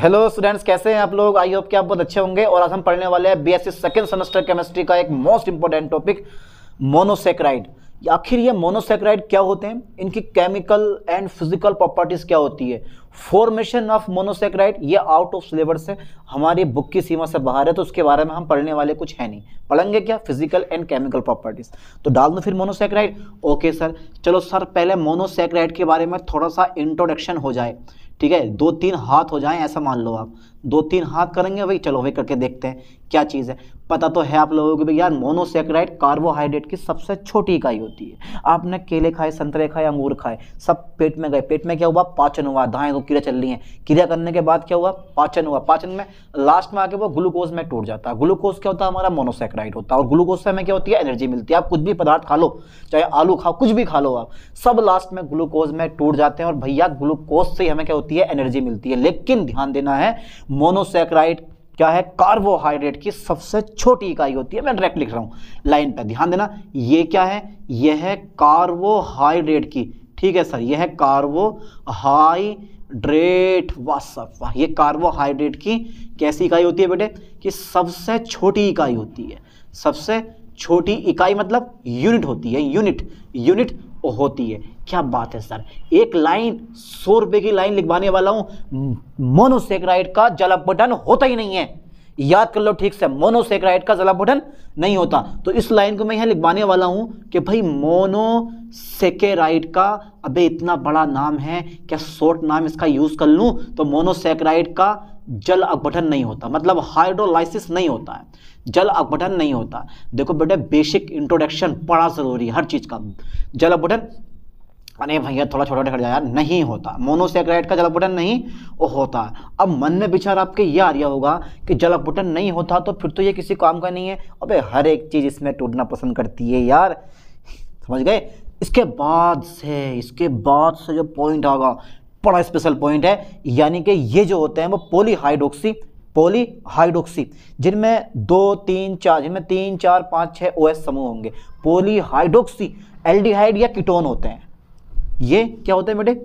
Hello students कैसे हैं आप लोग आई होप कि आप बहुत अच्छे होंगे और आज हम पढ़ने वाले हैं बीएससी सेकंड सेमेस्टर केमिस्ट्री का एक मोस्ट इंपॉर्टेंट टॉपिक मोनोसेक्राइड आखिर ये मोनोसेक्राइड क्या होते हैं इनकी केमिकल एंड फिजिकल प्रॉपर्टीज क्या होती है फॉर्मेशन ऑफ मोनोसेक्राइड ये आउट ऑफ सिलेबस है हमारी बुक की सीमा से बाहर है तो उसके बारे में हम पढ़ने वाले कुछ है नहीं पढ़ेंगे क्या फिजिकल एंड केमिकल प्रॉपर्टीज तो डाल दो फिर मोनोसेक्राइड ओके सर चलो सर पहले मोनोसेक्राइड के बारे में थोड़ा सा इंट्रोडक्शन हो जाए ठीक है दो तीन हाथ हो जाए ऐसा मान लो आप दो तीन हाथ करेंगे वही चलो वही करके देखते हैं क्या चीज़ है पता तो है आप लोगों को भी यार मोनोसेक्राइड कार्बोहाइड्रेट की सबसे छोटी इकाई होती है आपने केले खाए संतरे खाए अंगूर खाए सब पेट में गए पेट में क्या हुआ पाचन हुआ दाएँ को क्रिया चल रही है क्रिया करने के बाद क्या हुआ पाचन हुआ पाचन में लास्ट में आके वो ग्लूकोज में टूट जाता है ग्लूकोज क्या होता है हमारा मोनोसेक्राइड होता है और ग्लूकोज से हमें क्या होती है एनर्जी मिलती है आप कुछ भी पदार्थ खा लो चाहे आलू खाओ कुछ भी खा लो आप सब लास्ट में ग्लूकोज में टूट जाते हैं और भैया ग्लूकोज से हमें क्या होती है एनर्जी मिलती है लेकिन ध्यान देना है मोनोसेक्राइड क्या है कार्बोहाइड्रेट की सबसे छोटी इकाई होती है मैं डायरेक्ट लिख रहा हूं लाइन पर ध्यान देना यह क्या है यह है कार्बोहाइड्रेट की ठीक है सर यह है कार्बोहाइड्रेट वाह वाह ये कार्बोहाइड्रेट की कैसी इकाई होती है बेटे कि सबसे छोटी इकाई होती है सबसे छोटी इकाई मतलब यूनिट होती है यूनिट यूनिट होती है क्या बात है सर एक लाइन सौ रुपये की लाइन लिखवाने वाला हूं मोनोसेक्राइड का जलापटन होता ही नहीं है याद कर लो ठीक से मोनोसेक्राइड का जलापटन नहीं होता तो इस लाइन को मैं यहां लिखवाने वाला हूं कि भाई मोनोसेकेराइड का अबे इतना बड़ा नाम है क्या शॉर्ट नाम इसका यूज़ कर लूं तो मोनोसेक्राइड का जल अपघटन नहीं होता मतलब हाइड्रोलाइसिस नहीं होता है जल अपघटन नहीं होता देखो बेटे बेसिक इंट्रोडक्शन बड़ा ज़रूरी है हर चीज़ का जल अपघटन अरे भैया थोड़ा छोटा छोटा यार नहीं होता मोनोसेक्राइड का जलापुटन नहीं वो होता अब मन में विचार आपके ये आ रहा होगा कि जलापुटन नहीं होता तो फिर तो ये किसी काम का नहीं है अबे हर एक चीज़ इसमें टूटना पसंद करती है यार समझ गए इसके बाद से इसके बाद से जो पॉइंट आगा बड़ा स्पेशल पॉइंट है यानी कि ये जो होते हैं वो पोलीहाइड्रोक्सी पोलीहाइड्रोक्सी जिनमें दो तीन चार जिनमें तीन चार पाँच छः ओ एस समूह होंगे पोलीहाइड्रोक्सी एल्डिहाइड या कीटोन होते हैं ये क्या होते हैं बेटे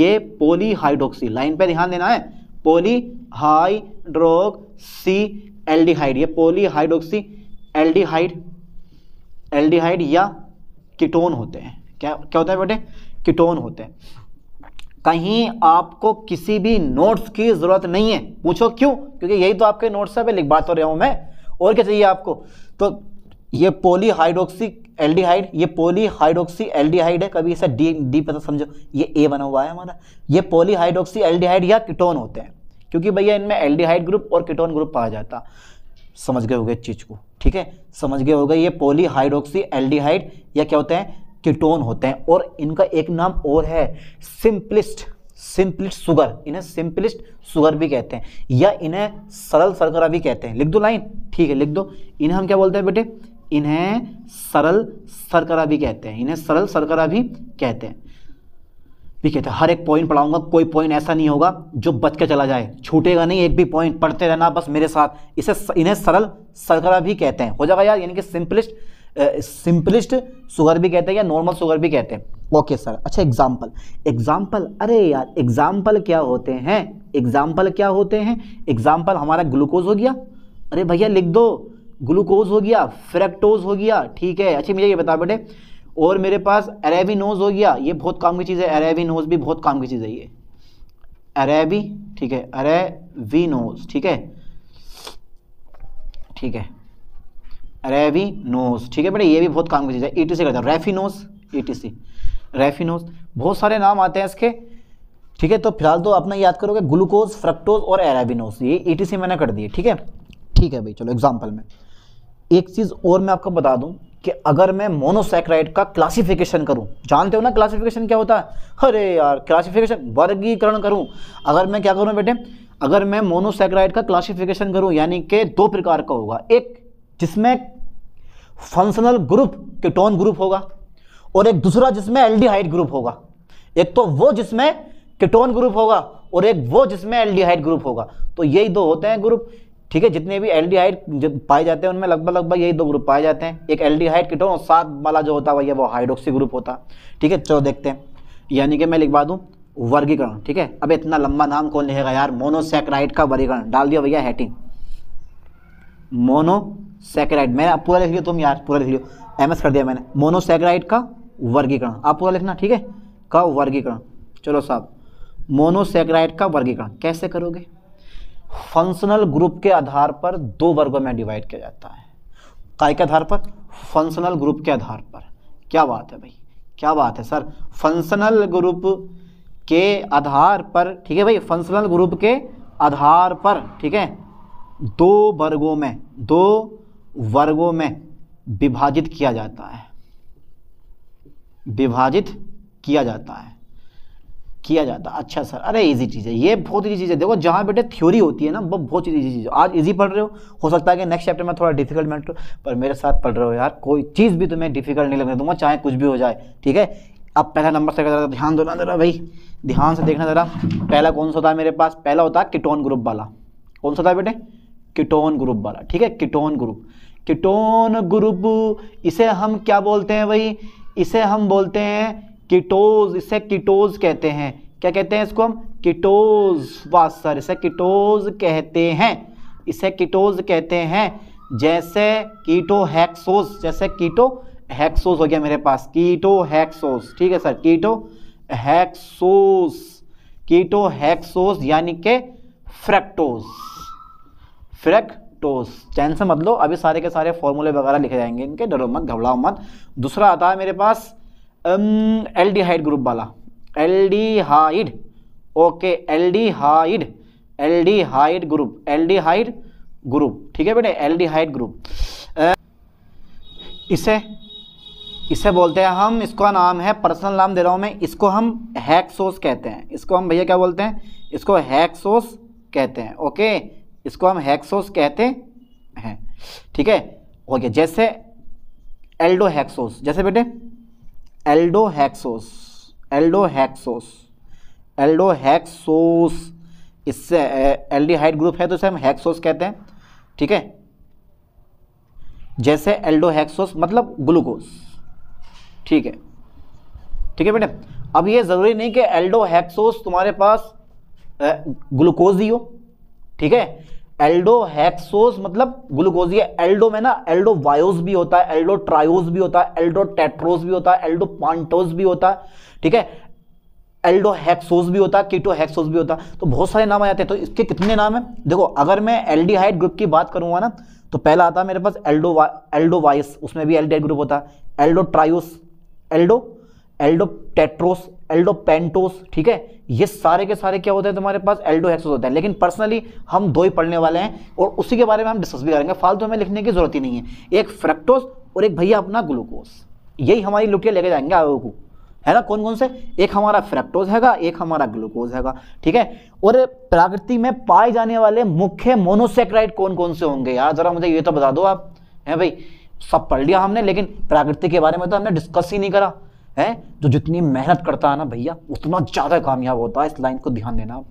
ये पोलीहाइड्रोक्सी लाइन पे ध्यान देना है पोलीहाइड्रोक्सी एल्डिहाइड ये पोलीहाइड्रोक्सी एल्डिहाइड एल्डिहाइड या कीटोन होते हैं क्या क्या होता है बेटे कीटोन होते हैं कहीं आपको किसी भी नोट्स की ज़रूरत नहीं है पूछो क्यों क्योंकि यही तो आपके नोट्स है लिख बात हो तो रहा हूं मैं और क्या चाहिए आपको तो ये पोली हाइड्रोक्सी एल्डिहाइड ये पोली हाइड्रोक्सी एल्डिहाइड है कभी इसे डी डी पता समझो ये ए बना हुआ है हमारा ये पोली हाइड्रोक्सी एल्डिहाइड या किटोन होते हैं क्योंकि भैया इनमें एल्डिहाइड ग्रुप और किटोन ग्रुप पाया जाता समझ गए हो इस चीज़ को ठीक है समझ गए हो गए ये पोली हाइड्रोक्सी एल्डिहाइड या क्या होते हैं कीटोन होते हैं और इनका एक नाम और है सिंपलिस्ट सिंपलिस्ट सुगर इन्हें सिंपलिस्ट सुगर भी कहते हैं या इन्हें सरल सरकरा भी कहते हैं लिख दो लाइन ठीक है लिख दो इन्हें हम क्या बोलते हैं बेटे इन्हें सरल सरकरा भी कहते हैं इन्हें सरल सरकरा भी कहते हैं भी कहते हैं हर एक पॉइंट पढ़ाऊंगा कोई पॉइंट ऐसा नहीं होगा जो बच के चला जाए छूटेगा नहीं एक भी पॉइंट पढ़ते रहना बस मेरे साथ इसे इन्हें सरल सरकरा भी कहते हैं हो जाएगा यार यानी कि सिंपलिस्ट सिंपलिस्ट शुगर भी कहते हैं या नॉर्मल शुगर भी कहते हैं ओके सर अच्छा एग्जाम्पल एग्जाम्पल अरे यार एग्जाम्पल क्या होते हैं एग्जाम्पल क्या होते हैं एग्जाम्पल हमारा ग्लूकोज हो गया अरे भैया लिख दो ग्लूकोज हो गया फ्रैक्टोज हो गया ठीक है अच्छा मुझे ये बता बेटे और मेरे पास एरेविनोज हो गया ये बहुत काम की चीज़ है एरेविनोज भी बहुत काम की चीज़ है ये अरेबी ठीक है अरेविनोज ठीक है ठीक है रेविनोस ठीक है बेटा ये भी बहुत काम की चीज़ है ई e टी सी करता है रेफिनोस ई e टी सी रेफिनोस बहुत सारे नाम आते हैं इसके ठीक है तो फिलहाल तो अपना याद करोगे ग्लूकोज फ्रक्टोज और एराबिनोस ये ई टी सी मैंने कर दिए ठीक है ठीक है भाई चलो एग्जाम्पल में एक चीज़ और मैं आपको बता दूँ कि अगर मैं मोनोसैक्राइड का क्लासिफिकेशन करूं जानते हो ना क्लासिफिकेशन क्या होता है अरे यार क्लासिफिकेशन वर्गीकरण करूं अगर मैं क्या करूं बेटे अगर मैं मोनोसैक्राइड का क्लासिफिकेशन करूं यानी कि दो प्रकार का होगा एक जिसमें फंक्शनल ग्रुप कीटोन ग्रुप होगा और एक दूसरा जिसमें एल्डिहाइड ग्रुप होगा एक तो वो जिसमें कीटोन ग्रुप होगा और एक वो जिसमें एल्डिहाइड ग्रुप होगा तो यही दो होते हैं ग्रुप ठीक है जितने भी एल्डिहाइड पाए जाते हैं उनमें लगभग लगभग यही दो ग्रुप पाए जाते हैं एक एल्डिहाइड कीटोन और सात वाला जो होता है वो हाइड्रोक्सी ग्रुप होता ठीक है चलो देखते हैं यानी कि मैं लिखवा दूँ वर्गीकरण ठीक है अब इतना लंबा नाम कौन लिखेगा यार मोनोसेक्राइड का वर्गीकरण डाल दिया भैया हैटिंग मोनो सेक्राइड मैंने आप पूरा लिख लिया तुम यार पूरा लिख लियो एम कर दिया मैंने मोनोसेक्राइड का वर्गीकरण आप पूरा लिखना ठीक है का वर्गीकरण चलो साहब मोनोसेक्राइड का वर्गीकरण कैसे करोगे फंक्शनल ग्रुप के आधार पर दो वर्गों में डिवाइड किया जाता है काय के आधार पर फंक्शनल ग्रुप के आधार पर क्या बात है भाई क्या बात है सर फंक्शनल ग्रुप के आधार पर ठीक है भाई फंक्शनल ग्रुप के आधार पर ठीक है दो वर्गों में दो वर्गों में विभाजित किया जाता है विभाजित किया जाता है किया जाता है अच्छा सर अरे इजी चीज़ है ये बहुत इजी चीज़ है देखो जहाँ बेटे थ्योरी होती है ना वो बहुत इजी चीज़ है आज इजी पढ़ रहे हो हो सकता है कि नेक्स्ट चैप्टर में थोड़ा डिफिकल्ट मैट पर मेरे साथ पढ़ रहे हो यार कोई चीज़ भी तुम्हें डिफिकल्ट नहीं लगने दूंगा चाहे कुछ भी हो जाए ठीक है अब पहला नंबर से ध्यान दो ना ज़रा भाई ध्यान से देखना ज़रा पहला कौन सा था मेरे पास पहला होता है किटोन ग्रुप वाला कौन सा था बेटे किटोन ग्रुप वाला ठीक है किटोन ग्रुप कीटोन ग्रुप इसे हम क्या बोलते हैं भाई इसे हम बोलते हैं कीटोज इसे कीटोज कहते हैं क्या कहते हैं इसको हम किटोज वाह सर इसे कीटोज कहते हैं इसे कीटोज कहते हैं जैसे कीटो हैक्सोज जैसे कीटो हैक्सोस हो गया मेरे पास कीटो हैक्सोस ठीक है सर कीटो हैक्सोस कीटो हैक्सोस यानी के फ्रैक्टोज फ्रैक्ट फ्रुक्टोज चैन से मतलब अभी सारे के सारे फॉर्मूले वगैरह लिखे जाएंगे इनके डरो मत घबराओ मत दूसरा आता है मेरे पास एल डी हाइड ग्रुप वाला aldehyde okay aldehyde aldehyde group aldehyde group ठीक है बेटा एल डी हाइड ग्रुप इसे इसे बोलते हैं हम इसका नाम है पर्सनल नाम दे रहा हूँ मैं इसको हम हैक्सोस कहते हैं इसको हम भैया क्या बोलते हैं इसको हैक्सोस कहते हैं ओके इसको हम हैक्सोस कहते हैं ठीक है हो गया जैसे एल्डो हैक्सोस जैसे बेटे aldohexose aldohexose aldohexose इससे एल्डिहाइड eh, ग्रुप है तो इसे हम हैक्सोस कहते हैं ठीक है जैसे एल्डो हैक्सोस मतलब ग्लूकोज ठीक है ठीक है बेटे अब ये ज़रूरी नहीं कि एल्डो हैक्सोस तुम्हारे पास ग्लूकोज eh, ही हो ठीक है एल्डो हैक्सोस मतलब ये एल्डो में ना एल्डो वायोस भी होता है एल्डो ट्रायोस भी होता है एल्डो टेट्रोस भी होता है एल्डो पांटोस भी होता है ठीक है एल्डो हैक्सोस भी होता है कीटो हैक्सोस भी होता है तो बहुत सारे नाम आ जाते हैं तो इसके कितने नाम है देखो अगर मैं एल्डिहाइड ग्रुप की बात करूंगा ना तो पहला आता है मेरे पास एल्डो एल्डो वायस उसमें भी एल्डिहाइड ग्रुप होता है aldotriose aldo aldotetrose aldopentose ठीक है ये सारे के सारे क्या होते हैं तुम्हारे पास एल्डो एक्सोस होते हैं लेकिन पर्सनली हम दो ही पढ़ने वाले हैं और उसी के बारे में हम डिस्कस भी करेंगे फालतू हमें लिखने की जरूरत ही नहीं है एक फ्रक्टोस और एक भैया अपना ग्लूकोज यही हमारी लुटिया लेके जाएंगे आयोग को है ना कौन कौन से एक हमारा फ्रैक्टोज हैगा एक हमारा ग्लूकोज हैगा ठीक है और प्रकृति में पाए जाने वाले मुख्य मोनोसेक्राइड कौन कौन से होंगे यार जरा मुझे ये तो बता दो आप हैं भाई सब पढ़ लिया हमने लेकिन प्रकृति के बारे में तो हमने डिस्कस ही नहीं करा है जो जितनी मेहनत करता है ना भैया उतना ज़्यादा कामयाब होता है इस लाइन को ध्यान देना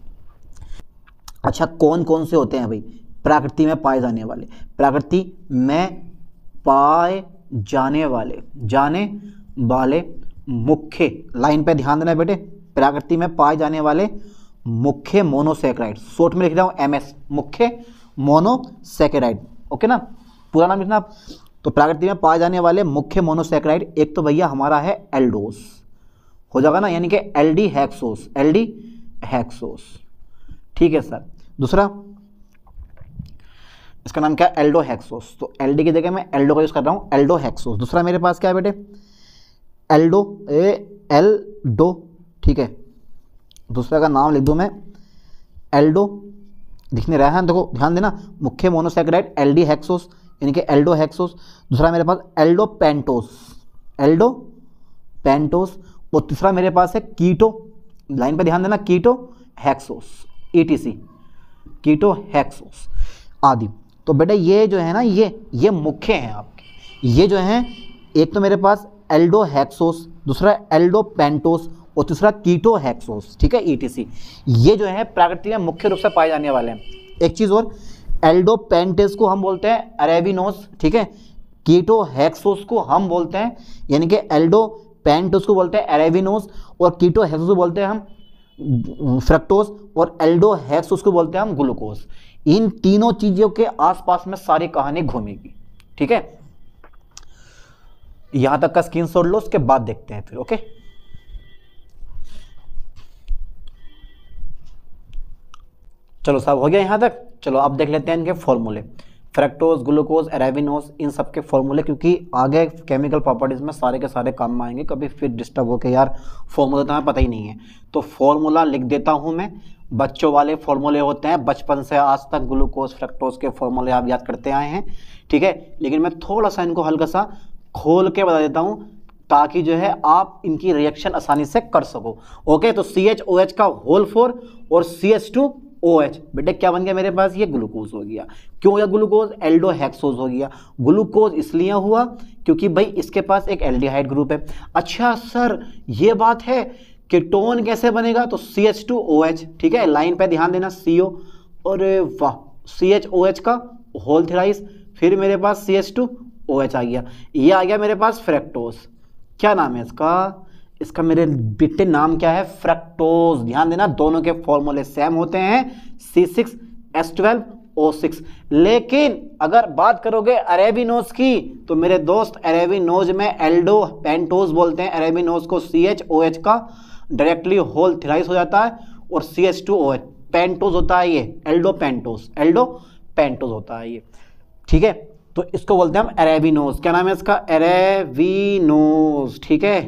अच्छा कौन कौन से होते हैं भाई प्रकृति में पाए जाने वाले प्रकृति में पाए जाने वाले जाने वाले मुख्य लाइन पे ध्यान देना बेटे प्रकृति में पाए जाने वाले मुख्य मोनोसेक्राइड शोर्ट में लिख रहा हूँ एम एस मुख्य मोनोसेकेराइड ओके ना पूरा नाम लिखना तो प्राकृति में पाए जाने वाले मुख्य मोनोसेक्राइड एक तो भैया हमारा है एल्डोस हो जाएगा ना यानी कि aldohexose aldohexose ठीक है सर दूसरा इसका नाम क्या है एल्डो हैक्सोस तो एल डी की जगह मैं एल्डो का यूज़ कर रहा हूँ एल्डो हैक्सोस दूसरा मेरे पास क्या बेटे एल्डो ए एल डो ठीक है दूसरा का नाम लिख दूँ मैं एल्डो दिखने रहा है देखो ध्यान देना मुख्य मोनोसेक्राइड एल डी हैक्सोस यानी कि एल्डो हेक्सोस दूसरा मेरे पास एल्डो पेंटोस एल्डो पेंटोस और तीसरा मेरे पास है कीटो लाइन पर ध्यान देना ketohexose ETC e ketohexose आदि तो बेटा ये जो है ना ये ये मुख्य हैं आपके ये जो हैं एक तो मेरे पास एल्डो हेक्सोस दूसरा एल्डो पेंटोस और तीसरा कीटो हेक्सोस ठीक है ईटीसी e ये जो है प्राकृतिक में मुख्य रूप से पाए जाने वाले हैं एक चीज़ और एल्डोपेंटेस को हम बोलते हैं अरेबिनोस ठीक है कीटो हेक्सोस को हम बोलते हैं यानी कि एल्डो पेंटोस को बोलते हैं एरेविनोस और कीटो हेक्सोस को बोलते हैं हम फ्रक्टोस और एल्डो हैक्सोस को बोलते हैं हम ग्लूकोस इन तीनों चीज़ों के आसपास में सारी कहानी घूमेगी ठीक है यहां तक का स्क्रीन लो उसके बाद देखते हैं फिर ओके चलो साहब हो गया यहाँ तक चलो अब देख लेते हैं इनके फॉर्मूले फ्रैक्टोज ग्लूकोज एराविनोज इन सब के फॉर्मूले क्योंकि आगे केमिकल प्रॉपर्टीज़ में सारे के सारे काम आएंगे कभी फिर डिस्टर्ब हो के यार फॉर्मूला तो हमें पता ही नहीं है तो फॉर्मूला लिख देता हूँ मैं बच्चों वाले फॉर्मूले होते हैं बचपन से आज तक ग्लूकोज फ्रैक्टोज के फॉर्मूले आप याद करते आए हैं ठीक है लेकिन मैं थोड़ा सा इनको हल्का सा खोल के बता देता हूँ ताकि जो है आप इनकी रिएक्शन आसानी से कर सको ओके तो सी एच ओ एच का होल फोर और C H two O H बेटे क्या बन गया मेरे पास ये ग्लूकोज हो गया क्यों यह ग्लूकोज एल्डो हैक्सोज हो गया ग्लूकोज इसलिए हुआ क्योंकि भाई इसके पास एक एल्डिहाइड ग्रुप है अच्छा सर ये बात है कि टोन कैसे बनेगा तो C H two O H ठीक है लाइन पे ध्यान देना सी ओ और वाह सी एच ओ एच का होल थ्राइस फिर मेरे पास C H two O H आ गया ये आ गया मेरे पास फ्रेक्टोस क्या नाम है इसका इसका मेरे बिट्टे नाम क्या है फ्रक्टोज ध्यान देना दोनों के फॉर्मूले सेम होते हैं C six S twelve O six लेकिन अगर बात करोगे अरेबिनोज की तो मेरे दोस्त अरेबिनोज में एल्डो पेंटोज बोलते हैं अरेबिनोज को सी एच ओ एच का डायरेक्टली होल थ्राइस हो जाता है और C H two O H pentose होता है ये एल्डो पेंटोज एल्डो पेंटोज होता है ये ठीक है तो इसको बोलते हैं हम अरेबिनोज क्या नाम है इसका अरेबिनोज ठीक है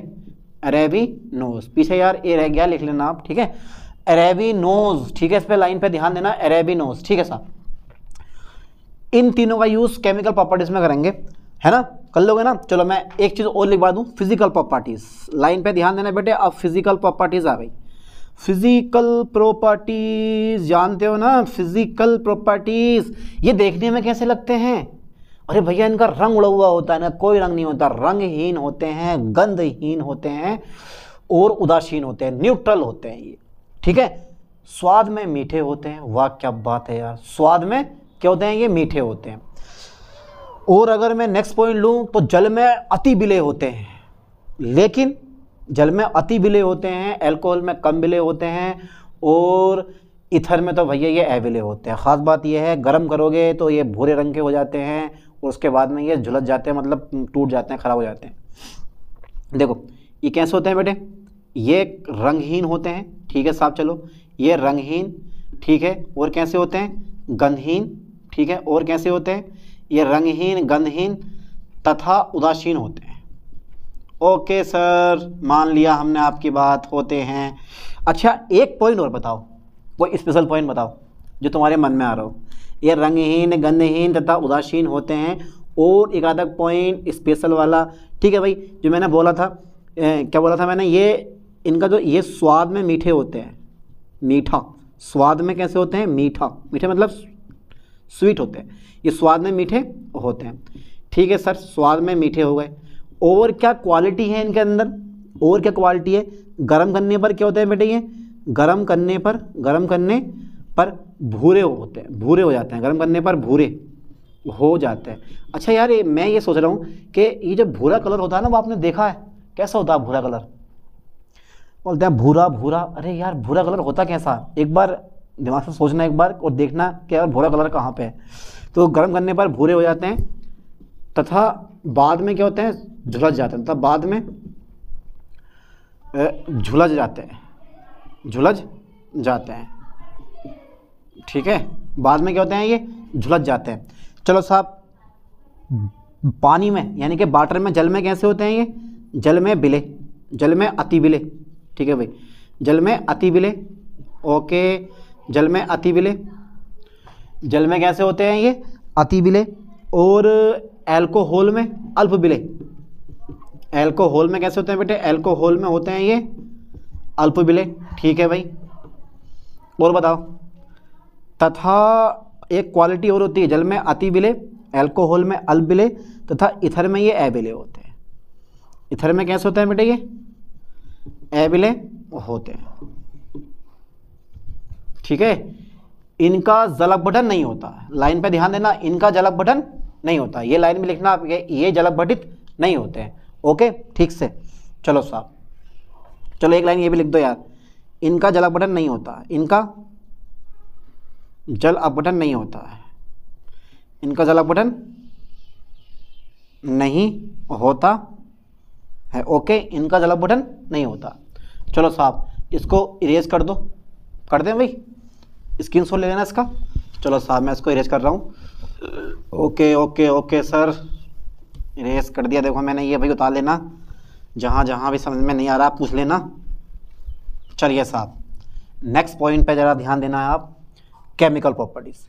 अरेबी नोज पीछे यार ए रह गया लिख लेना आप ठीक है अरेबी नोज ठीक है इस पर लाइन पे ध्यान देना अरेबी नोज ठीक है सर इन तीनों का यूज़ केमिकल प्रॉपर्टीज में करेंगे है ना कर लोगे ना चलो मैं एक चीज़ और लिखवा दूं फिजिकल प्रॉपर्टीज़ लाइन पे ध्यान देना बेटे अब फिजिकल प्रॉपर्टीज़ आ गई फिजिकल प्रॉपर्टीज़ जानते हो ना फिजिकल प्रॉपर्टीज़ ये देखने में कैसे लगते हैं अरे भैया इनका रंग उड़ा हुआ होता है ना कोई रंग नहीं होता रंगहीन होते हैं गंधहीन होते हैं और उदासीन होते हैं न्यूट्रल होते हैं ये ठीक है स्वाद में मीठे होते हैं वाह क्या बात है यार स्वाद में क्या होते हैं ये मीठे होते हैं और अगर मैं नेक्स्ट पॉइंट लूँ तो जल में अति बिले होते हैं लेकिन जल में अति बिले होते हैं एल्कोहल में कम बिले होते हैं और इथर में तो भैया ये अविलय होते हैं ख़ास बात यह है गर्म करोगे तो ये भूरे रंग के हो जाते हैं उसके बाद में ये झुलस जाते हैं मतलब टूट जाते हैं ख़राब हो जाते हैं देखो ये कैसे होते हैं बेटे ये रंगहीन होते हैं ठीक है साहब चलो ये रंगहीन ठीक है और कैसे होते हैं गंधहीन ठीक है और कैसे होते हैं ये रंगहीन गंधहीन तथा उदासीन होते हैं ओके सर मान लिया हमने आपकी बात होते हैं अच्छा एक पॉइंट और बताओ कोई स्पेशल पॉइंट बताओ जो तुम्हारे मन में आ रहा हो ये रंगहीन गंधहीन तथा उदासीन होते हैं और एक आधा पॉइंट स्पेशल वाला ठीक है भाई जो मैंने बोला था ए, क्या बोला था मैंने ये इनका जो ये स्वाद में मीठे होते हैं मीठा स्वाद में कैसे होते हैं मीठा मीठे मतलब स्वीट होते हैं ये स्वाद में मीठे होते हैं ठीक है सर स्वाद में मीठे हो गए और क्या क्वालिटी है इनके अंदर और क्या क्वालिटी है गर्म करने पर क्या होते हैं बेटे ये गर्म करने पर गर्म करने पर भूरे होते हैं भूरे हो जाते हैं गर्म करने पर भूरे हो जाते हैं अच्छा यार ये मैं ये सोच रहा हूँ कि ये जो भूरा कलर होता है ना वो आपने देखा है कैसा होता है भूरा कलर बोलते हैं भूरा भूरा अरे यार भूरा कलर होता कैसा एक बार दिमाग से सोचना एक बार और देखना कि यार भूरा कलर कहाँ पर है तो गर्म करने पर भूरे हो जाते हैं तथा बाद में क्या होते हैं झुलस जाते हैं तथा बाद में झुलस जाते हैं झुलस जाते हैं ठीक है बाद में क्या होते हैं ये झुलस जाते हैं चलो साहब पानी में यानी कि वाटर में जल में कैसे होते हैं ये जल में बिले जल में अति बिले ठीक है भाई जल में अति बिले ओके जल में अति बिले जल में कैसे होते हैं ये अति बिले और एल्कोहल में अल्प बिले एल्कोहल में कैसे होते हैं बेटे एल्कोहल में होते हैं ये अल्प बिले ठीक है भाई और बताओ तथा एक क्वालिटी और होती है जल में अति विलय एल्कोहल में अल विले तथा इथर में ये एबिले होते हैं इथर में कैसे होते हैं बेटे ये एविले होते हैं ठीक है इनका जलक बटन नहीं होता लाइन पे ध्यान देना इनका जलक बटन नहीं होता ये लाइन में लिखना आपके ये जलक बटित नहीं होते हैं ओके ठीक से चलो साहब चलो एक लाइन ये भी लिख दो यार इनका जलक बटन नहीं होता इनका जल अपघटन नहीं होता है इनका जल अपघटन नहीं होता है ओके इनका जल अपघटन नहीं होता चलो साहब इसको इरेज कर दो कर दें भाई स्क्रीन शॉट ले लेना इसका चलो साहब मैं इसको इरेज कर रहा हूँ okay okay okay sir erase कर दिया देखो मैंने ये भाई उतार लेना जहाँ जहाँ भी समझ में नहीं आ रहा पूछ लेना चलिए साहब नेक्स्ट पॉइंट पे ज़रा ध्यान देना है आप केमिकल प्रॉपर्टीज़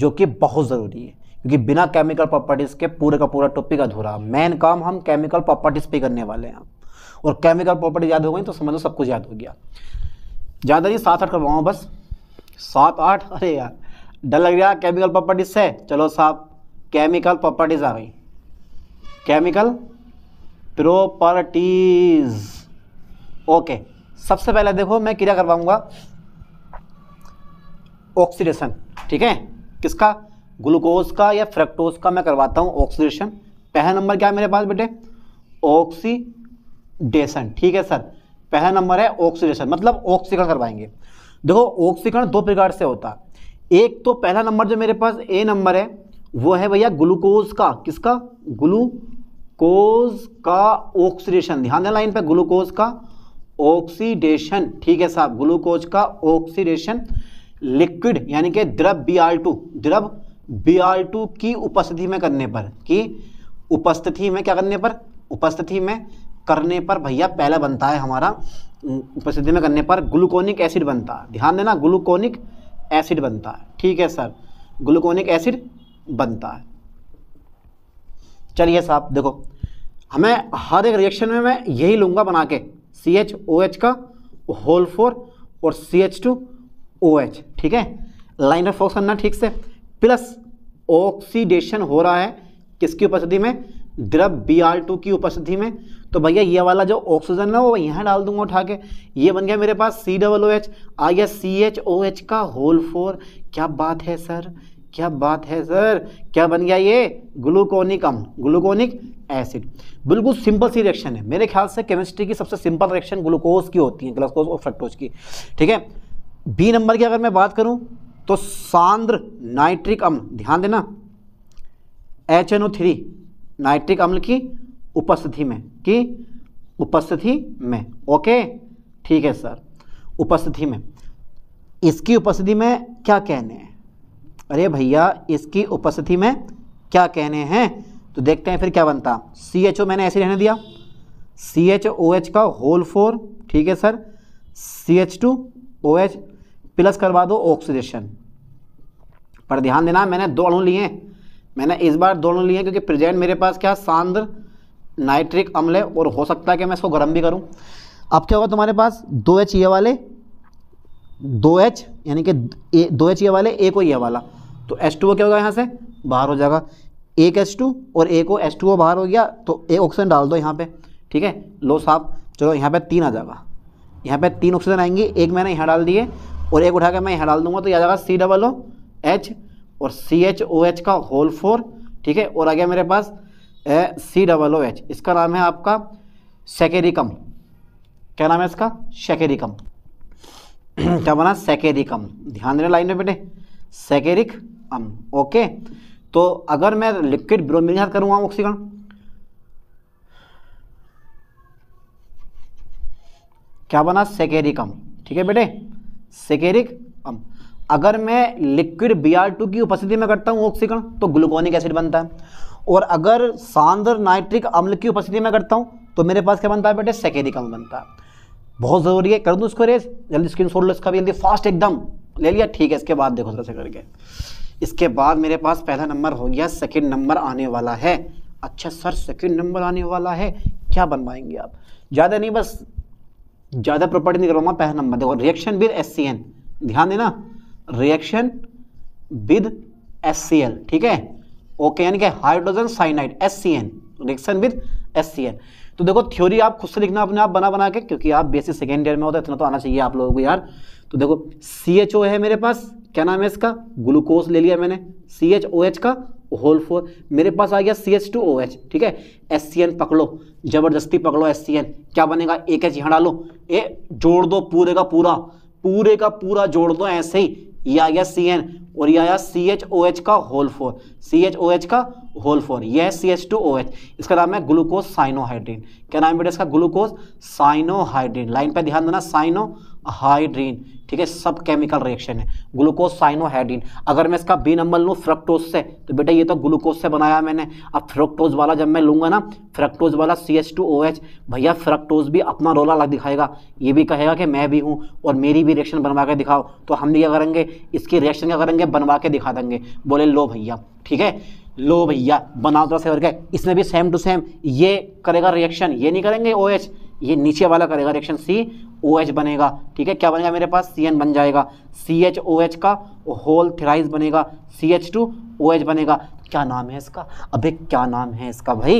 जो कि बहुत ज़रूरी है क्योंकि बिना केमिकल प्रॉपर्टीज़ के पूरे का पूरा टॉपिक अधूरा मेन काम हम केमिकल प्रॉपर्टीज़ पे करने वाले हैं और केमिकल प्रॉपर्टी याद हो गई तो समझ लो सब कुछ याद हो गया ज़्यादा नहीं सात आठ करवाऊँ हाँ बस सात आठ अरे यार डर लग गया केमिकल प्रॉपर्टीज से चलो साहब केमिकल प्रॉपर्टीज आ गई केमिकल प्रॉपर्टीज ओके सबसे पहले देखो मैं क्रिया करवाऊंगा ऑक्सीडेशन ठीक है किसका ग्लूकोज का या फ्रेक्टोज का मैं करवाता हूँ ऑक्सीडेशन पहला नंबर क्या है मेरे पास बेटे ऑक्सीडेशन ठीक है सर पहला नंबर है ऑक्सीडेशन मतलब ऑक्सीकरण करवाएंगे देखो ऑक्सीकरण दो प्रकार से होता है एक तो पहला नंबर जो मेरे पास ए नंबर है वो है भैया ग्लूकोज का किसका ग्लूकोज का ऑक्सीडेशन ध्यान देना लाइन पे ग्लूकोज का ऑक्सीडेशन ठीक है साहब ग्लूकोज का ऑक्सीडेशन लिक्विड यानी कि द्रव बी आर टू द्रव बी आर टू की उपस्थिति में करने पर कि उपस्थिति में क्या करने पर उपस्थिति में करने पर भैया पहला बनता है हमारा उपस्थिति में करने पर ग्लूकोनिक एसिड बनता है ध्यान देना ग्लूकोनिक एसिड बनता है ठीक है सर ग्लूकोनिक एसिड बनता है चलिए साहब देखो हमें हर एक रिएक्शन में मैं यही लूंगा बना के सी एच ओ एच का होल फोर और C H two O H ठीक है लाइन ऑफ फोक्स करना ठीक से प्लस ऑक्सीडेशन हो रहा है किसकी उपस्थिति में द्रव बी आर टू की उपस्थिति में तो भैया ये वाला जो ऑक्सीजन है वो यहाँ डाल दूंगा उठा के ये बन गया मेरे पास सी डबल ओ एच आ गया सी एच ओ एच का होल फोर क्या बात है सर क्या बात है सर क्या बन गया ये ग्लूकोनिक अम ग्लूकोनिक एसिड बिल्कुल सिंपल सी रिएक्शन है मेरे ख्याल से केमिस्ट्री की सबसे सिंपल रिएक्शन ग्लूकोज की होती है ग्लूकोज और फ्रक्टोज की ठीक है बी नंबर की अगर मैं बात करूं तो सांद्र नाइट्रिक अम्ल ध्यान देना H N O three nitric अम्ल की उपस्थिति में कि उपस्थिति में ओके ठीक है सर उपस्थिति में इसकी उपस्थिति में क्या कहने हैं अरे भैया इसकी उपस्थिति में क्या कहने हैं तो देखते हैं फिर क्या बनता सी एच ओ मैंने ऐसे रहने दिया सी एच ओ एच का होल फोर ठीक है sir C H two O H plus करवा दो ऑक्सीडेशन पर ध्यान देना मैंने दो अणु लिए मैंने इस बार दो अणु लिए क्योंकि प्रेजेंट मेरे पास क्या सांद्र नाइट्रिक अम्ल है और हो सकता है कि मैं इसको गर्म भी करूँ अब क्या होगा तुम्हारे पास दो एच ये वाले दो एच यानी कि दो एच ये वाले एक ओ ये वाला तो एच टू क्या होगा यहाँ से बाहर हो जाएगा एक एच टू और एक ओ एस टू ओ बाहर हो गया तो एक ऑक्सीजन डाल दो यहाँ पे ठीक है लो साहब चलो यहाँ पे तीन आ जाएगा यहाँ पे तीन ऑक्सीजन आएंगी एक मैंने यहाँ डाल दिए और एक उठा के मैं यहाँ डाल दूंगा तो याद आ सी डबल ओ एच और सी एच ओ एच का होल फोर ठीक है और आ गया मेरे पास सी डबल ओ एच इसका नाम है आपका सेकेरिकम क्या नाम है इसका सेकेरिकम क्या बना सेकेरिकम ध्यान देना लाइन में बेटे सेकेरिक अम ओके तो अगर मैं लिक्विड ब्रोमीन के करूँगा ऑक्सीकरण क्या बना सेकेरिकम ठीक है बेटे सेकेरिक अम्ल अगर मैं लिक्विड बी की उपस्थिति में करता हूँ ऑक्सीकरण तो ग्लूकोनिक एसिड बनता है और अगर सांद्र नाइट्रिक अम्ल की उपस्थिति में करता हूँ तो मेरे पास क्या बनता है बेटे सेकेरिक अम्ल बनता है बहुत ज़रूरी है कर दूँ उसको रेस जल्दी स्क्रीन छोड़ लो इसका भी जल्दी फास्ट एकदम ले लिया ठीक है इसके बाद देखो जरा करके इसके बाद मेरे पास पहला नंबर हो गया सेकेंड नंबर आने वाला है अच्छा सर सेकेंड नंबर आने वाला है क्या बन पाएंगे आप ज़्यादा नहीं बस ज़्यादा प्रॉपर्टी नहीं करवाऊंगा पहला नंबर देखो रिएक्शन विद एस ध्यान देना रिएक्शन विद एस ठीक है ओके यानी कि hydrogen cyanide S reaction with S तो देखो थ्योरी आप खुद से लिखना अपने आप बना बना के क्योंकि आप बेसिक सेकेंड ईयर में होता तो है इतना तो आना चाहिए आप लोगों को यार तो देखो सी एच ओ है मेरे पास क्या नाम है इसका ग्लूकोज ले लिया मैंने सी एच ओ एच का होल फोर मेरे पास आ गया C H two O H ठीक है एस सी एन पकड़ो जबरदस्ती पकड़ो एस सी एन क्या बनेगा एक एच यहाँ डालो ए जोड़ दो पूरे का पूरा पूरे का पूरा जोड़ दो ऐसे ही ये आ गया सी एन और ये आया सी एच ओ एच का whole four C H O H का होल फोर यह है C H two O H इसका नाम है ग्लूकोज साइनोहाइड्रीन क्या नाम है इसका ग्लूकोज साइनोहाइड्रीन लाइन पे ध्यान देना साइनोहाइड्रीन ठीक है सब केमिकल रिएक्शन है ग्लूकोज साइनोहाइड्रीन अगर मैं इसका बी नंबर लूँ फ्रक्टोज से तो बेटा ये तो ग्लूकोज से बनाया मैंने अब फ्रक्टोज वाला जब मैं लूँगा ना फ्रक्टोज वाला C H two O H भैया फ्रक्टोज भी अपना रोला अलग दिखाएगा ये भी कहेगा कि मैं भी हूँ और मेरी भी रिएक्शन बनवा के दिखाओ तो हम भी क्या करेंगे इसकी रिएक्शन क्या करेंगे बनवा के दिखा देंगे बोले लो भैया ठीक है लो भैया बनाओ तो सेवर क्या इसमें भी सेम टू सेम ये करेगा रिएक्शन ये नहीं करेंगे ओ OH, ये नीचे वाला करेगा रिएक्शन सी ओ OH बनेगा ठीक है क्या बनेगा मेरे पास सी एन बन जाएगा सी एच ओ एच का होल थ्राइज बनेगा C H two O H बनेगा क्या नाम है इसका अबे क्या नाम है इसका भाई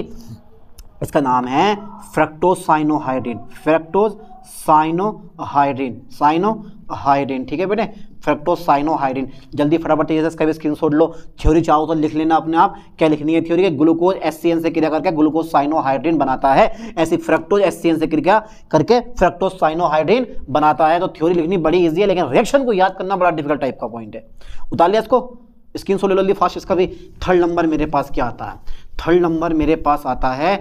इसका नाम है fructose fructose cyanohydrin fructose cyanohydrin cyanohydrin ठीक है बेटे फ्रेक्टोसाइनोहाइड्रिन जल्दी फटाफट इसका भी स्क्रीन लो थ्योरी चाहो तो लिख लेना अपने आप क्या लिखनी है theory glucose S C N से क्रिया करके ग्लूकोज साइनोहाइड्रीन बनाता है ऐसी फ्रेक्टोज एस सी एन से क्रिया करके फ्रेक्टोसाइनोहाइड्रीन बनाता है तो थ्योरी लिखनी बड़ी ईजी है लेकिन रिएक्शन को याद करना बड़ा डिफिकल्ट टाइप का पॉइंट है उतार लिया इसको स्क्रीन शॉट ले लो फास्ट इसका भी थर्ड नंबर मेरे पास क्या आता है थर्ड नंबर मेरे पास आता है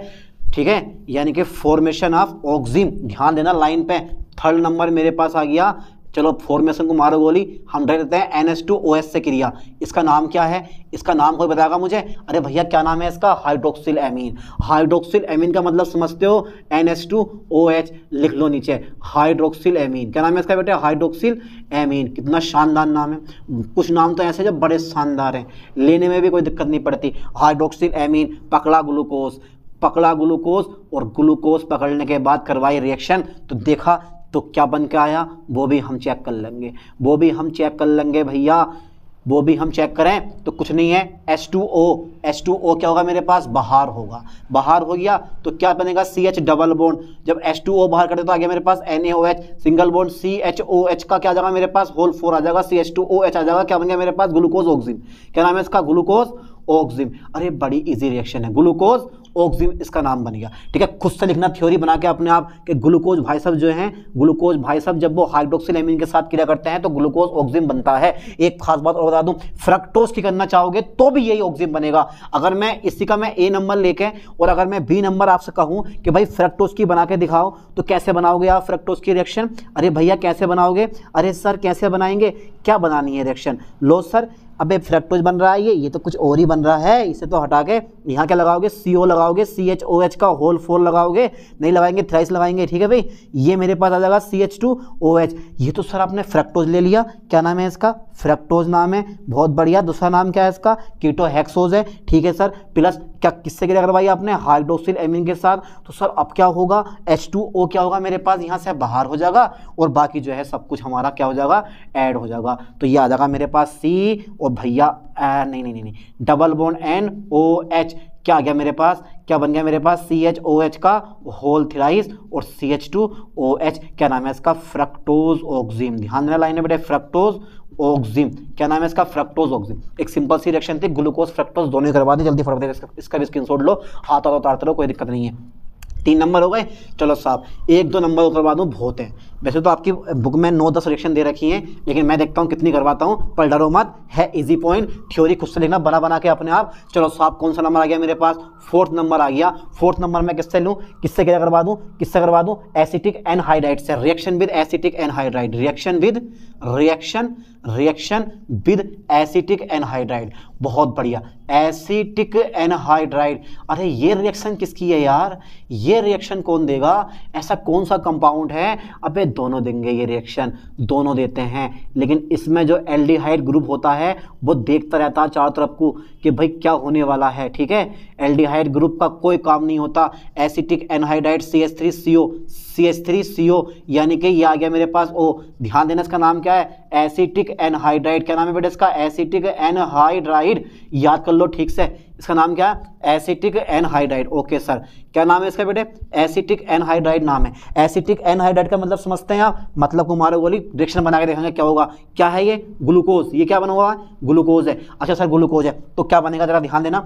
ठीक है यानी कि फॉर्मेशन ऑफ ऑक्सिम ध्यान देना लाइन पे थर्ड नंबर मेरे पास आ गया चलो फॉर्मेशन को मारो गोली हम डर देते हैं N S two O S से क्रिया इसका नाम क्या है इसका नाम कोई बताएगा मुझे अरे भैया क्या नाम है इसका हाइड्रोक्सिल एमीन हाइड्रोक्सिल एमीन का मतलब समझते हो N S two O H लिख लो नीचे हाइड्रोक्सिल एमीन क्या नाम है इसका बेटे हाइड्रोक्सिल एमीन कितना शानदार नाम है कुछ नाम तो ऐसे जो बड़े शानदार हैं लेने में भी कोई दिक्कत नहीं पड़ती हाइड्रोक्सिल एमीन पकड़ा ग्लूकोज पकड़ा ग्लूकोज और ग्लूकोज पकड़ने के बाद करवाई रिएक्शन तो देखा तो क्या बन के आया वो भी हम चेक कर लेंगे वो भी हम चेक कर लेंगे भैया वो भी हम चेक करें तो कुछ नहीं है S S two O two O क्या होगा मेरे पास बाहर होगा बाहर हो गया तो क्या बनेगा सी एच डबल बोन जब एस टू ओ बाहर करते तो आ गया मेरे पास N H single bond C H O H का क्या जाएगा मेरे पास होल फोर आ जाएगा C H two O H आ जाएगा क्या बन गया मेरे पास ग्लूकोज ऑक्सिन क्या नाम है इसका ग्लूकोज ऑक्सिम अरे बड़ी इजी रिएक्शन है ग्लूकोज ऑक्सीजन इसका नाम बन गया ठीक है खुद से लिखना थ्योरी बना के अपने आप कि ग्लूकोज भाई साहब जो है ग्लूकोज भाई साहब जब वो हाइड्रोक्सिलेमिन के साथ क्रिया करते हैं तो ग्लूकोज ऑक्सीजन बनता है एक खास बात और बता दूं फ्रक्टोज की करना चाहोगे तो भी यही ऑक्सीजन बनेगा अगर मैं इसी का मैं ए नंबर लेके और अगर मैं बी नंबर आपसे कहूँ कि भाई फ्रक्टोज की बना के दिखाओ तो कैसे बनाओगे आप फ्रक्टोज की रिएक्शन अरे भैया कैसे बनाओगे अरे सर कैसे बनाएंगे क्या बनानी है रिएक्शन लो सर अबे फ्रेक्टोज बन रहा है ये ये तो कुछ और ही बन रहा है इसे तो हटा के यहाँ क्या लगाओगे सी ओ लगाओगे सी एच ओ एच का होल फोर लगाओगे नहीं लगाएंगे थ्राइस लगाएंगे ठीक है भाई ये मेरे पास आ जाएगा C H two O H ये तो सर आपने फ्रेक्टोज ले लिया क्या नाम है इसका फ्रेक्टोज नाम है बहुत बढ़िया दूसरा नाम क्या है इसका कीटो हैक्सोज है ठीक है सर प्लस क्या किससे क्या करवाई आपने हाइड्रोक्सिल एमिन के साथ तो सर अब क्या होगा एच टू ओ क्या होगा मेरे पास यहाँ से बाहर हो जाएगा और बाकी जो है सब कुछ हमारा क्या हो जाएगा एड हो जाएगा तो ये आ जाएगा मेरे पास सी और भैया नहीं नहीं नहीं, नहीं double bond N O H क्या आ गया मेरे पास क्या बन गया मेरे पास सी एच ओ एच का होल थ्राइस और C H two O H क्या नाम है इसका फ्रक्टोज ऑक्जिम ध्यान देना लाइन में बेटे फ्रक्टोज ऑक्जिम क्या नाम है इसका फ्रक्टोज ऑक्जिम एक सिंपल सी रिएक्शन थी ग्लूकोज फ्रक्टोज दोनों करवा दी जल्दी फटाफट इसका भी स्क्रीन लो हाथ हाथ उतारते रहो कोई दिक्कत नहीं है तीन नंबर हो गए चलो साहब एक दो नंबर करवा दूँ बहुत हैं वैसे तो आपकी बुक में नौ दस रिएक्शन दे रखी हैं लेकिन मैं देखता हूँ कितनी करवाता हूँ पर डरो मत है इजी पॉइंट थ्योरी खुद से लिखना बना बना के अपने आप चलो साहब कौन सा नंबर आ गया मेरे पास फोर्थ नंबर आ गया फोर्थ नंबर मैं किससे लूँ किससे क्या करवा दूँ किससे करवा दूँ एसिटिक एनहाइड्राइट से reaction with acetic anhydride reaction with reaction reaction with acetic anhydride बहुत बढ़िया एसिटिक एनहाइड्राइड अरे ये रिएक्शन किसकी है यार ये रिएक्शन कौन देगा ऐसा कौन सा कंपाउंड है अबे दोनों देंगे ये रिएक्शन दोनों देते हैं लेकिन इसमें जो एल्डिहाइड ग्रुप होता है वो देखता रहता है चारों तरफ को कि भाई क्या होने वाला है ठीक है एल्डिहाइड ग्रुप का कोई काम नहीं होता acetic anhydride C S three C O C S three C O यानी कि ये आ गया मेरे पास ओ ध्यान देना इसका नाम क्या है एसिटिक एनहाइड्राइड क्या नाम है बेटा इसका एसिटिक एनहाइड्राइड याद कर लो ठीक से इसका नाम क्या है एसिटिक एनहाइड्राइड ओके सर क्या नाम है इसका बेटे एसिटिक एनहाइड्राइड नाम है एसिटिक एनहाइड्राइड का मतलब समझते हैं आप मतलब कुमार बोली डिरेक्शन बना के देखेंगे क्या होगा क्या है ये ग्लूकोज ये क्या बना हुआ है ग्लूकोज है अच्छा सर ग्लूकोज है तो क्या बनेगा जरा ध्यान देना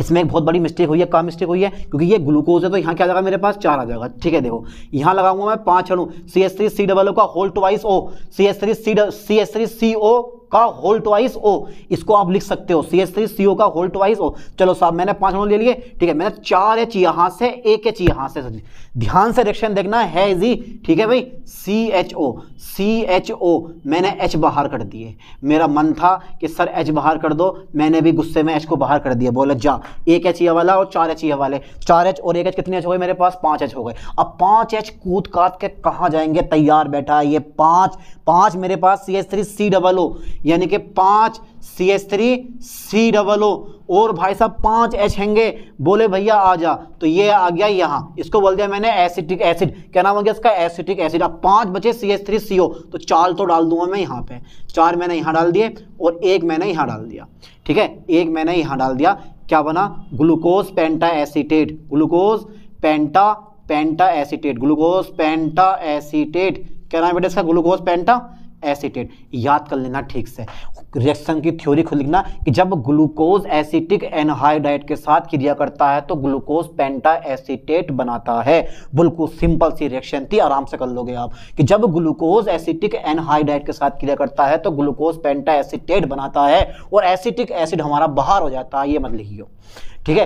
इसमें एक बहुत बड़ी मिस्टेक हुई है कहाँ मिस्टेक हुई है क्योंकि ये ग्लूकोज है तो यहाँ क्या जाएगा मेरे पास चार आ जाएगा ठीक है देखो यहाँ लगाऊंगा मैं पांच अणु C S three C double का whole twice O C S three C C S three C O का होल ट्वाइस ओ इसको आप लिख सकते हो सी एस थ्री सी ओ का होल ट्वाइस ओ चलो साहब मैंने पांच नोट ले लिए ठीक है मैंने चार एच यहां से एक एच यहां से ध्यान से रिएक्शन देखना है जी ठीक है भाई सी एच ओ सी एच ओ मैंने एच बाहर कर दिए मेरा मन था कि सर एच बाहर कर दो मैंने भी गुस्से में एच को बाहर कर दिया बोला जा एक एच ये वाला और चार एच ये वाले चार एच और एक एच कितने एच हो गए मेरे पास पांच एच हो गए अब पांच एच कूद काट के कहाँ जाएंगे तैयार बैठा ये पांच पांच मेरे पास C H three C double O यानी कि पांच C S three C double O और भाई साहब पांच एच हेंगे बोले भैया आ जा तो ये आ गया यहाँ इसको बोल दिया मैंने एसिटिक एसिड क्या नाम हो गया इसका एसिटिक एसिड अब पांच बचे सी एस थ्री सी ओ तो चार तो डाल दूंगा मैं यहाँ पे चार मैंने यहाँ डाल दिए और एक मैंने यहाँ डाल दिया ठीक है एक मैंने यहाँ डाल दिया क्या बना glucose penta acetate glucose penta penta acetate glucose penta acetate क्या नाम बेटा इसका ग्लूकोज पेंटा एसिटेट याद कर लेना ठीक से रिएक्शन की थ्योरी खुद लिखना कि जब ग्लूकोज एसिटिक एनहाइड्राइट के साथ क्रिया करता है तो ग्लूकोज पेंटा एसिटेट बनाता है बिल्कुल सिंपल सी रिएक्शन थी आराम से कर लोगे आप कि जब ग्लूकोज एसिटिक एनहाइड्राइट के साथ क्रिया करता है तो ग्लूकोज पेंटा एसिटेट बनाता है और एसिटिक एसिड हमारा बाहर हो जाता है ये मत लिखियो ठीक है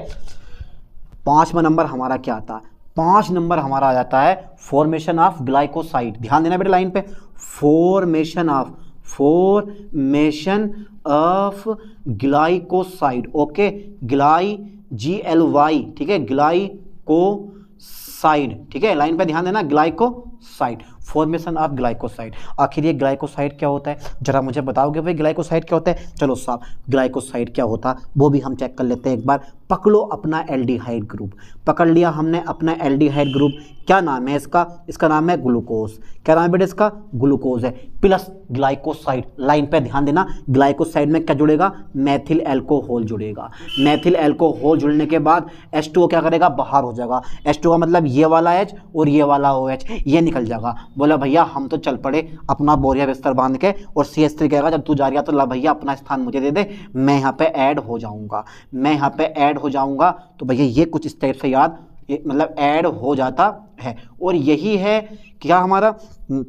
पांचवा नंबर हमारा क्या आता है पांच नंबर हमारा आ जाता है फॉर्मेशन ऑफ ग्लाइकोसाइड ध्यान देना बेटे लाइन पे formation of formation of glycoside okay gly G L Y ठीक है ग्लाइकोसाइड ठीक है लाइन पे ध्यान देना ग्लाइकोसाइड फॉर्मेशन ऑफ ग्लाइकोसाइड आखिर ये ग्लाइकोसाइड क्या होता है जरा मुझे बताओगे भाई ग्लाइकोसाइड क्या होता है चलो साहब ग्लाइकोसाइड क्या होता वो भी हम चेक कर लेते हैं एक बार पकड़ो अपना एल ग्रुप पकड़ लिया हमने अपना एल ग्रुप क्या नाम है इसका इसका नाम है ग्लूकोज क्या नाम है बेटा इसका ग्लूकोज है प्लस ग्लाइकोसाइड लाइन पे ध्यान देना ग्लाइकोसाइड में क्या जुड़ेगा मैथिल एल्कोहल जुड़ेगा मैथिल एल्कोहल जुड़ने के बाद एच क्या करेगा बाहर हो जाएगा एच का मतलब ये वाला एच और ये वाला ओ OH, एच ये निकल जाएगा बोला भैया हम तो चल पड़े अपना बोरिया बिस्तर बांध के और सी एस थ्री कहेगा जब तू जा रहा तो ला भैया अपना स्थान मुझे दे दे मैं यहाँ पे ऐड हो जाऊँगा मैं यहाँ पे ऐड हो जाऊँगा तो भैया ये कुछ इस टाइप से याद मतलब ऐड हो जाता है और यही है क्या हमारा हम्म,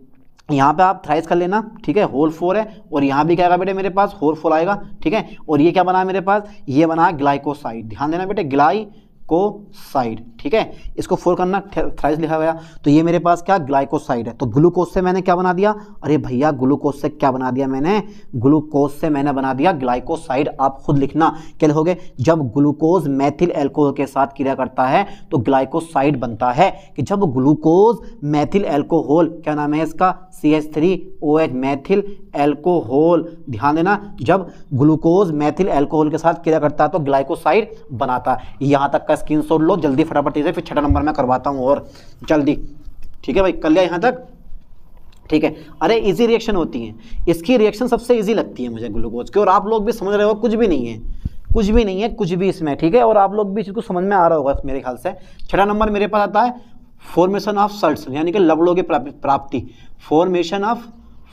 यहाँ पे आप थ्राइस कर लेना ठीक है होल फोर है और यहाँ भी क्या आएगा बेटे मेरे पास होल फोर आएगा ठीक है और ये क्या बना मेरे पास ये बना ग्लाइकोसाइड ध्यान देना बेटे ग्लाई ग्लाइकोसाइड ठीक है इसको फोर करना थ्राइज लिखा गया तो ये मेरे पास क्या ग्लाइकोसाइड है तो ग्लूकोज से मैंने क्या बना दिया अरे भैया ग्लूकोज से क्या बना दिया मैंने ग्लूकोज से मैंने बना दिया ग्लाइकोसाइड आप खुद लिखना क्या लिखोगे जब ग्लूकोज मैथिल एल्कोहल के साथ क्रिया करता है तो ग्लाइकोसाइड बनता है कि जब ग्लूकोज मैथिल एल्कोहल क्या नाम है इसका C H three O H methyl alcohol ध्यान देना जब ग्लूकोज मैथिल एल्कोहल के साथ क्रिया करता है तो ग्लाइकोसाइड बनाता है यहां तक का इसका स्क्रीन लो जल्दी फटाफट इसे फिर छठा नंबर में करवाता हूँ और जल्दी ठीक है भाई कर लिया यहाँ तक ठीक है अरे इजी रिएक्शन होती है इसकी रिएक्शन सबसे इजी लगती है मुझे ग्लूकोज की और आप लोग भी समझ रहे हो कुछ भी नहीं है कुछ भी नहीं है कुछ भी इसमें ठीक है और आप लोग भी इसको समझ में आ रहा होगा मेरे ख्याल से छठा नंबर मेरे पास आता है फॉर्मेशन ऑफ सल्ट यानी कि लवड़ों की प्राप्ति formation of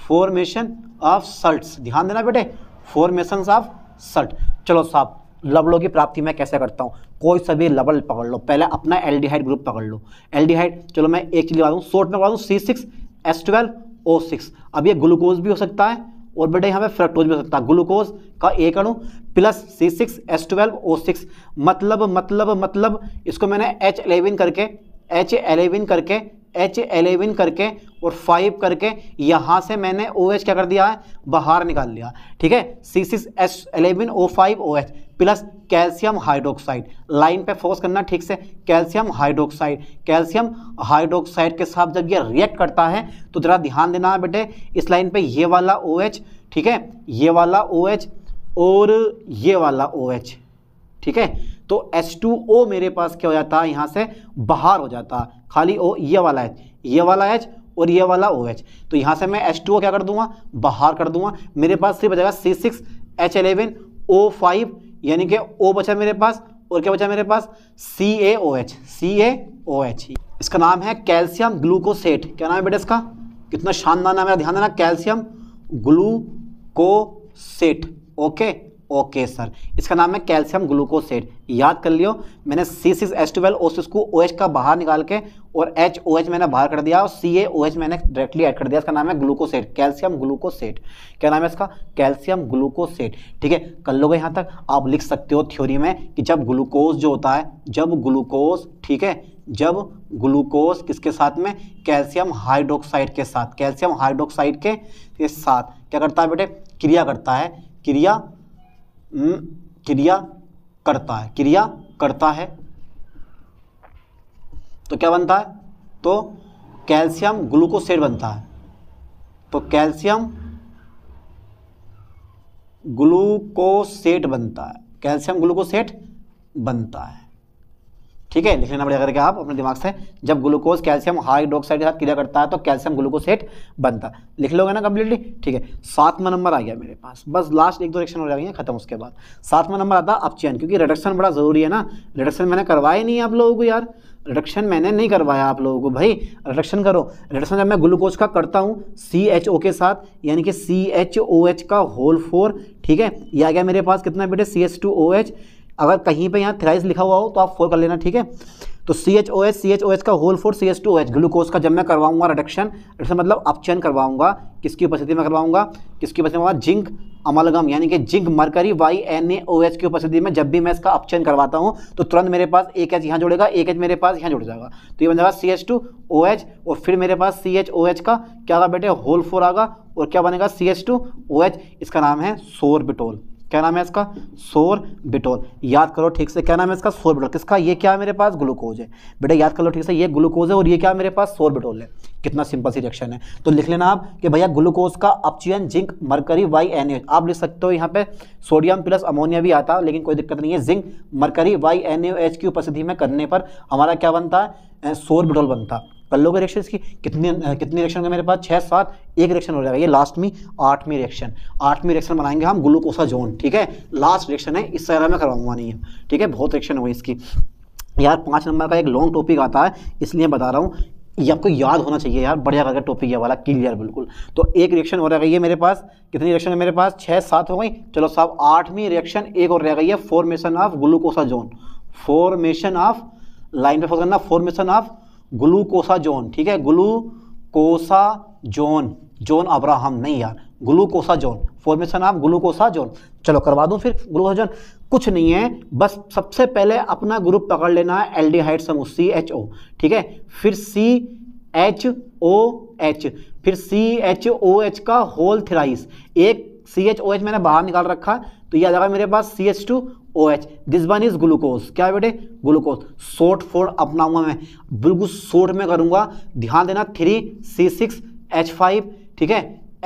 formation of salt ध्यान देना बेटे फॉर्मेशन ऑफ सल्ट चलो साहब लवलों की प्राप्ति मैं कैसे करता हूँ कोई सभी लवल पकड़ लो पहले अपना एल्डिहाइड ग्रुप पकड़ लो एल्डिहाइड चलो मैं एक चीज़ लगा दूँ शोर्ट में लगा दूँ C six S twelve O six अब ये ग्लूकोज भी हो सकता है और बेटे यहाँ पे फ्रक्टोज भी हो सकता है ग्लूकोज का एक अणु plus C six S twelve O six मतलब मतलब मतलब इसको मैंने एच एलेवन करके एच एलेवन करके एच एलेवन करके और फाइव करके यहाँ से मैंने ओ OH एच क्या कर दिया है बाहर निकाल लिया ठीक है C six S eleven O five O H plus calcium hydroxide line पे फोकस करना ठीक से कैल्शियम हाइड्रोक्साइड कैल्शियम हाइड्रोक्साइड के साथ जब ये रिएक्ट करता है तो ज़रा ध्यान देना है बेटे इस लाइन पे ये वाला ओ OH, ठीक है ये वाला ओ OH, और ये वाला ओ OH, ठीक है तो ओ मेरे पास क्या हो जाता है यहाँ से बाहर हो जाता खाली ओ ये वाला एच ये वाला एच और ये वाला ओ OH. तो यहाँ से मैं ओ क्या कर दूंगा बाहर कर दूंगा मेरे पास सिर्फ बचेगा C six H eleven O five यानी कि ओ बचा मेरे पास और क्या बचा मेरे पास सी A O H C A O H इसका नाम है कैल्शियम ग्लूकोसेट क्या नाम है बेटा इसका कितना शानदार नाम है ध्यान देना calcium glucosate okay okay sir इसका नाम है कैल्शियम ग्लूकोसेट याद कर लियो मैंने सी सी एच ट्वेल्व ओ सिस को ओ एच का बाहर निकाल के और एच ओ एच मैंने बाहर कर दिया और सी ए ओ एच मैंने डायरेक्टली ऐड कर दिया इसका नाम है ग्लूकोसेट कैल्शियम ग्लूकोसेट क्या नाम है इसका कैल्शियम ग्लूकोसेट ठीक है कर लोगे यहाँ तक आप लिख सकते हो थ्योरी में कि जब ग्लूकोज जो होता है जब ग्लूकोज ठीक है जब ग्लूकोज किसके साथ में कैल्शियम हाइड्रोक्साइड के साथ कैल्शियम हाइड्रोक्साइड के साथ क्या करता है बेटे क्रिया करता है क्रिया हम्म, क्रिया करता है क्रिया करता है तो क्या बनता है तो कैल्शियम ग्लूकोसेट बनता है तो कैल्शियम ग्लूकोसेट बनता है कैल्शियम ग्लूकोसेट बनता है ठीक है लिखना पड़ेगा मतलब करके आप अपने दिमाग से जब ग्लूकोज कैल्शियम हाइड्रोक्साइड के साथ क्रिया करता है तो कैल्शियम ग्लूकोसेट बनता है लिख लोगे ना कंप्लीटली ठीक है सातवा नंबर आ गया मेरे पास बस लास्ट एक दो रिएक्शन हो जाएंगे खत्म उसके बाद सातवा नंबर आता है अपचयन क्योंकि रिडक्शन बड़ा ज़रूरी है ना रिडक्शन मैंने करवाया नहीं आप लोगों को यार रिडक्शन मैंने नहीं करवाया आप लोगों को भाई रिडक्शन करो रिडक्शन जब मैं ग्लूकोज का करता हूँ सी एच ओ के साथ यानी कि सी एच ओ एच का होल फोर ठीक है ये आ गया मेरे पास कितना बेटे C H two O H अगर कहीं पे यहाँ थ्राइस लिखा हुआ हो तो आप फोर कर लेना ठीक है तो C H O H C H O H का whole four C H two O H glucose का जब मैं करवाऊंगा रिडक्शन रिडक्शन मतलब अपचयन करवाऊंगा किसकी उपस्थिति में करवाऊंगा किसकी उपस्थिति में जिंक अमलगम यानी कि zinc mercury Y N A O H की उपस्थिति में जब भी मैं इसका अपचयन करवाता हूँ तो तुरंत मेरे पास एक एच यहाँ जुड़ेगा एक एच मेरे पास यहाँ जुड़ जाएगा तो ये बन जाएगा C H two O H और फिर मेरे पास सी एच ओ एच का क्या होगा बेटे होल फोर आगा और क्या बनेगा C H two O H इसका नाम है सोरबिटोल क्या नाम है इसका सोर बिटोल याद करो ठीक से क्या नाम है इसका सोर बिटोल किसका ये क्या है मेरे पास ग्लूकोज है बेटा याद कर लो ठीक से ये ग्लूकोज है और ये क्या मेरे पास सोर बिटोल है कितना सिंपल सी रिएक्शन है तो लिख लेना आप कि भैया ग्लूकोज का अपचयन जिंक मरकरी वाई एन आप लिख सकते हो यहाँ पे सोडियम प्लस अमोनिया भी आता लेकिन कोई दिक्कत नहीं है जिंक मरकरी वाई एन की उपस्थिति में करने पर हमारा क्या बनता है सोर बिटोल बनता है कल के रिएक्शन की कितने कितने रिएक्शन होंगे मेरे पास छः सात एक रिएक्शन हो जाएगा ये लास्ट में आठवीं रिएक्शन आठवीं रिएक्शन बनाएंगे हम ग्लूकोसा जोन ठीक है लास्ट रिएक्शन है इस सारा मैं करवाऊंगा नहीं है ठीक है बहुत रिएक्शन हुई इसकी यार पाँच नंबर का एक लॉन्ग टॉपिक आता है इसलिए बता रहा हूँ ये आपको याद होना चाहिए यार बढ़िया करके टॉपिक ये वाला क्लियर बिल्कुल तो एक रिएक्शन और रह गई है मेरे पास कितनी रिएक्शन है मेरे पास छः सात हो गई चलो साहब आठवीं रिएक्शन एक और रह गई है formation of glucosazone formation of line पे फोकस करना फॉर्मेशन ऑफ ग्लूकोसा जोन ठीक है ग्लूकोसा जोन जोन अब्राहम नहीं यार glucosazone formation of zone चलो करवा दूँ फिर जोन कुछ नहीं है बस सबसे पहले अपना ग्रुप पकड़ लेना है एल एल्डिहाइड समूह सी एच ओ ठीक है फिर सी एच ओ एच फिर सी एच ओ एच का होल थ्राइस एक सी एच ओ एच मैंने बाहर निकाल रखा तो ये आ जाएगा मेरे पास C H two O H this one is glucose क्या बेटे ग्लूकोज शॉर्ट फोर अपनाऊंगा मैं बिल्कुल शॉर्ट में करूंगा ध्यान देना three C six H five ठीक है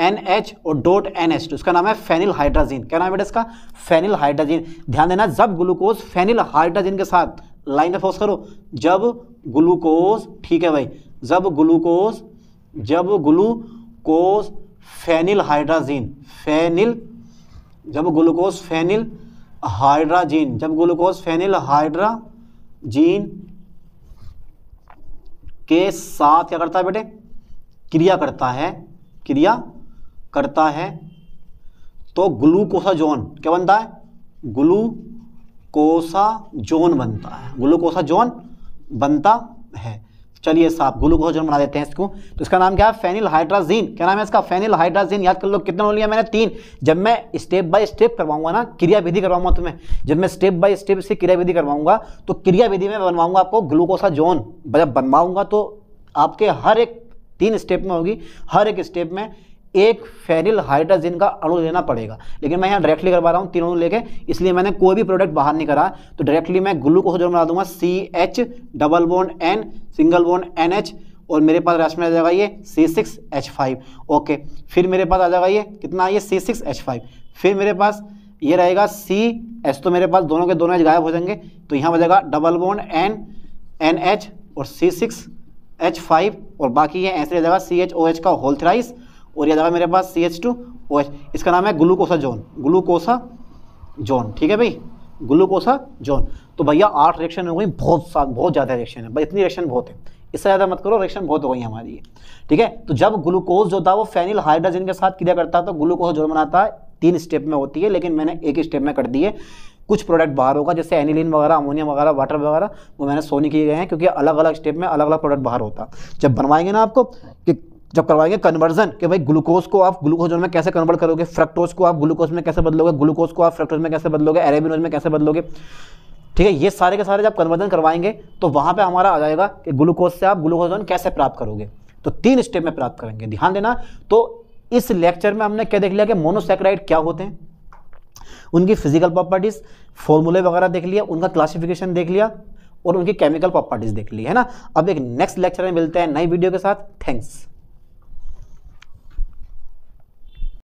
एन एच और डोट एन एच उसका नाम है फेनिल हाइड्राजीन क्या नाम है बेटे इसका फेनिल हाइड्राजीन ध्यान देना जब ग्लूकोज फेनिल हाइड्राजीन के साथ लाइन में फोर्स करो जब ग्लूकोज ठीक है भाई जब ग्लूकोज जब ग्लूकोज फेनिल हाइड्राजीन फेनिल जब ग्लूकोज फेनिल हाइड्राजीन जब ग्लूकोज फेनिल हाइड्राजीन के साथ क्या करता है बेटे क्रिया करता है क्रिया करता है तो ग्लूकोसाजोन क्या बनता है ग्लूकोसाजोन बनता है ग्लूकोसाजोन बनता है चलिए साहब ग्लूकोजन बना देते हैं इसको तो इसका नाम क्या है फेनिल हाइड्राजीन क्या नाम है इसका फेनिल हाइड्राजीन याद कर लो कितना लिया मैंने तीन जब मैं स्टेप बाय स्टेप करवाऊंगा ना क्रिया विधि करवाऊंगा तुम्हें जब मैं स्टेप बाय स्टेप क्रिया विधि करवाऊंगा तो क्रिया विधि में बनवाऊंगा आपको जोन जब बनवाऊंगा तो आपके हर एक तीन स्टेप में होगी हर एक स्टेप में एक फेरिल हाइड्रोजन का अणु लेना पड़ेगा लेकिन मैं यहाँ डायरेक्टली करवा रहा हूँ तीनों अणु लेके इसलिए मैंने कोई भी प्रोडक्ट बाहर नहीं करा तो डायरेक्टली मैं ग्लूकोज का बना दूंगा C H double bond N single bond N H और मेरे पास रेस्ट में आ जाएगा ये C six H five okay फिर मेरे पास आ जाएगा ये कितना ये सी सिक्स एच फाइव फिर मेरे पास ये रहेगा सी एच तो मेरे पास दोनों के दोनों एच गायब हो जाएंगे तो यहाँ हो जाएगा double bond N N H और सी सिक्स एच फाइव और बाकी ये ऐसे रह जाएगा सी एच ओ एच का थ्राइस और यह जगह मेरे पास C H two O H इसका नाम है ग्लूकोसा जोन ग्लूकोसा जोन ठीक है भाई ग्लूकोसा जोन तो भैया आठ रिएक्शन हो गई बहुत बहुत ज़्यादा रिएक्शन है भाई इतनी रिएक्शन बहुत है इससे ज़्यादा मत करो रिएक्शन बहुत हो गई हमारी ठीक है तो जब ग्लूकोज जो था वो फैनिल हाइड्रोजन के साथ क्रिया करता है तो ग्लूकोज जोन बनाता है तीन स्टेप में होती है लेकिन मैंने एक ही स्टेप में कर दिए कुछ प्रोडक्ट बाहर होगा जैसे एनिलिन वगैरह अमोनिया वगैरह वाटर वगैरह वो मैंने सोनी किए गए हैं क्योंकि अलग अलग स्टेप में अलग अलग प्रोडक्ट बाहर होता जब बनवाएंगे ना आपको कि जब करवाएंगे कन्वर्जन कि भाई ग्लूकोज को आप ग्लूकोजोन में कैसे कन्वर्ट करोगे फ्रक्टोज को आप ग्लूकोज में कैसे बदलोगे ग्लूकोज को आप फ्रक्टोज में कैसे बदलोगे एरेबिनोज में कैसे बदलोगे ठीक है ये सारे के सारे जब कन्वर्जन करवाएंगे तो वहां पे हमारा आ जाएगा कि ग्लूकोज से आप ग्लूकोजोन कैसे प्राप्त करोगे तो तीन स्टेप में प्राप्त करेंगे ध्यान देना तो इस लेक्चर में हमने क्या देख लिया कि मोनोसेक्राइड क्या होते हैं उनकी फिजिकल प्रॉपर्टीज़ फॉर्मूले वगैरह देख लिया उनका क्लासिफिकेशन देख लिया और उनकी केमिकल प्रॉपर्टीज़ देख ली है ना अब एक नेक्स्ट लेक्चर में मिलते हैं नई वीडियो के साथ थैंक्स